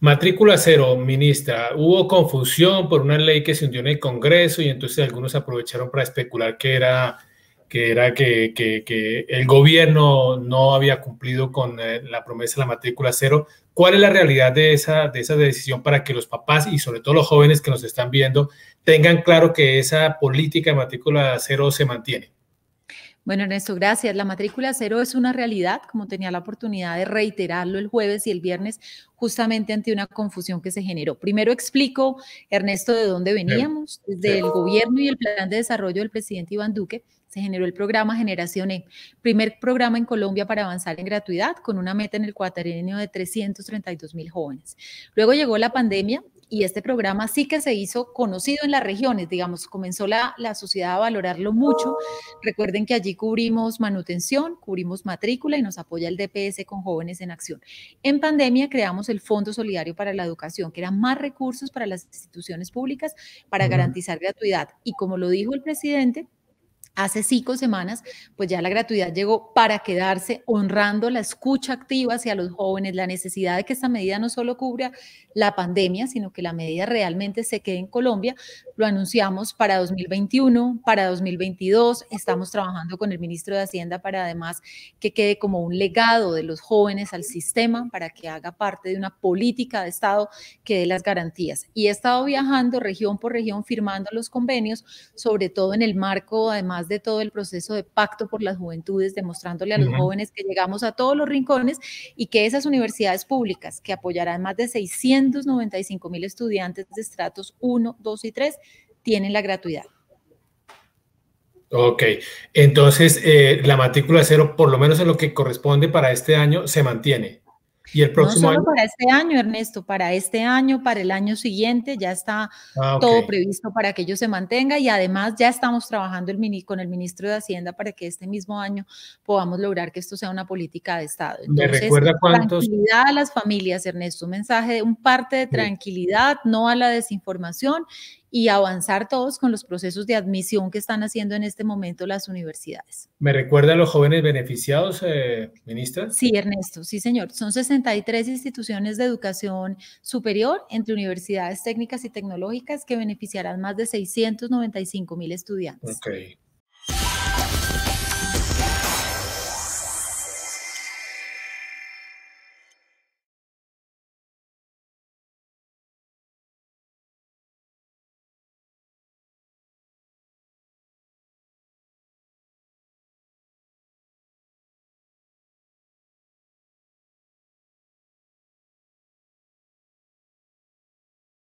Matrícula cero, ministra. Hubo confusión por una ley que se hundió en el Congreso y entonces algunos aprovecharon para especular que era que era que, el gobierno no había cumplido con eh, la promesa de la matrícula cero. ¿Cuál es la realidad de esa, de esa decisión para que los papás y sobre todo los jóvenes que nos están viendo tengan claro que esa política de matrícula cero se mantiene? Bueno, Ernesto, gracias. La matrícula cero es una realidad, como tenía la oportunidad de reiterarlo el jueves y el viernes, justamente ante una confusión que se generó. Primero explico, Ernesto, de dónde veníamos. Desde el gobierno y el plan de desarrollo del presidente Iván Duque se generó el programa Generación E, primer programa en Colombia para avanzar en gratuidad, con una meta en el cuatrienio de 332 mil jóvenes. Luego llegó la pandemia, y este programa sí que se hizo conocido en las regiones, digamos, comenzó la, sociedad a valorarlo mucho. Recuerden que allí cubrimos manutención, cubrimos matrícula y nos apoya el DPS con jóvenes en acción. En pandemia creamos el Fondo Solidario para la Educación, que eran más recursos para las instituciones públicas para garantizar gratuidad. Y como lo dijo el presidente, Hace cinco semanas, pues ya la gratuidad llegó para quedarse, honrando la escucha activa hacia los jóvenes, la necesidad de que esta medida no solo cubra la pandemia, sino que la medida realmente se quede en Colombia. Lo anunciamos para 2021, para 2022. Estamos trabajando con el ministro de Hacienda para además que quede como un legado de los jóvenes al sistema, para que haga parte de una política de Estado que dé las garantías. Y he estado viajando región por región firmando los convenios, sobre todo en el marco además de todo el proceso de pacto por las juventudes, demostrándole a los jóvenes que llegamos a todos los rincones y que esas universidades públicas que apoyarán más de 695 mil estudiantes de estratos 1, 2 y 3 tienen la gratuidad. Ok, entonces eh, la matrícula cero, por lo menos en lo que corresponde para este año, se mantiene. Y el próximo no solo para este año, Ernesto, para este año, para el año siguiente, ya está ah, todo previsto para que ello se mantenga y además ya estamos trabajando con el ministro de Hacienda para que este mismo año podamos lograr que esto sea una política de Estado. Entonces, tranquilidad a las familias, Ernesto, un mensaje, un parte de tranquilidad, no a la desinformación y avanzar todos con los procesos de admisión que están haciendo en este momento las universidades. ¿Me recuerda a los jóvenes beneficiados, eh, ministra? Sí, Ernesto, sí, señor. Son 63 instituciones de educación superior entre universidades técnicas y tecnológicas que beneficiarán más de 695 mil estudiantes. Okay.